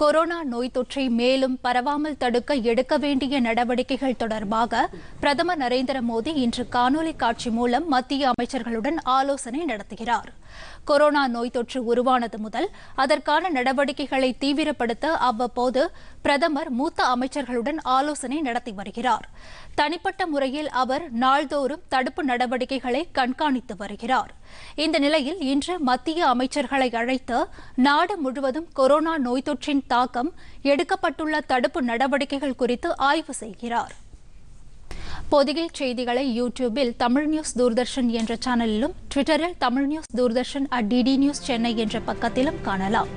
corona நோய் தொற்றை மேலும் பரவாமல் தடுக்க எடுக்க வேண்டிய நடவடிக்கைகள் தொடர்பாக பிரதமர் நரேந்திர மோடி இன்று காணொலி காட்சி மூலம் மத்திய அமைச்சர்களுடன் ஆலோசனை நடத்துகிறார் கொரோனா நோய் தொற்று உருவானது முதல் அதற்கான நடவடிக்கைகளை தீவிரப்படுத்த அவ்வப்போது பிரதமர் மூத்த அமைச்சர்களுடன் ஆலோசனை நடத்தி வருகிறார் தனிப்பட்ட முறையில் அவர் நாள்தோறும் தடுப்பு நடவடிக்கைகளை கண்காணித்து வருகிறார் இந்த நிலையில் இன்று மத்திய அமைச்சர்களை அழைத்து நாடு முழுவதும் கொரோனா நோய் தொற்றின் தாக்கம் எடுக்கப்பட்டுள்ள தடுப்பு நடவடிக்கைகள் குறித்து ஆய்வு செய்கிறார் பொதிகை செய்திகளை யூடியூபில் தமிழ் நியூஸ் தூர்தர்ஷன் என்ற சேனலிலும் ட்விட்டரில் Tamil news Doordarshan at DD news Chennai என்ற பக்கத்திலும் காணலாம்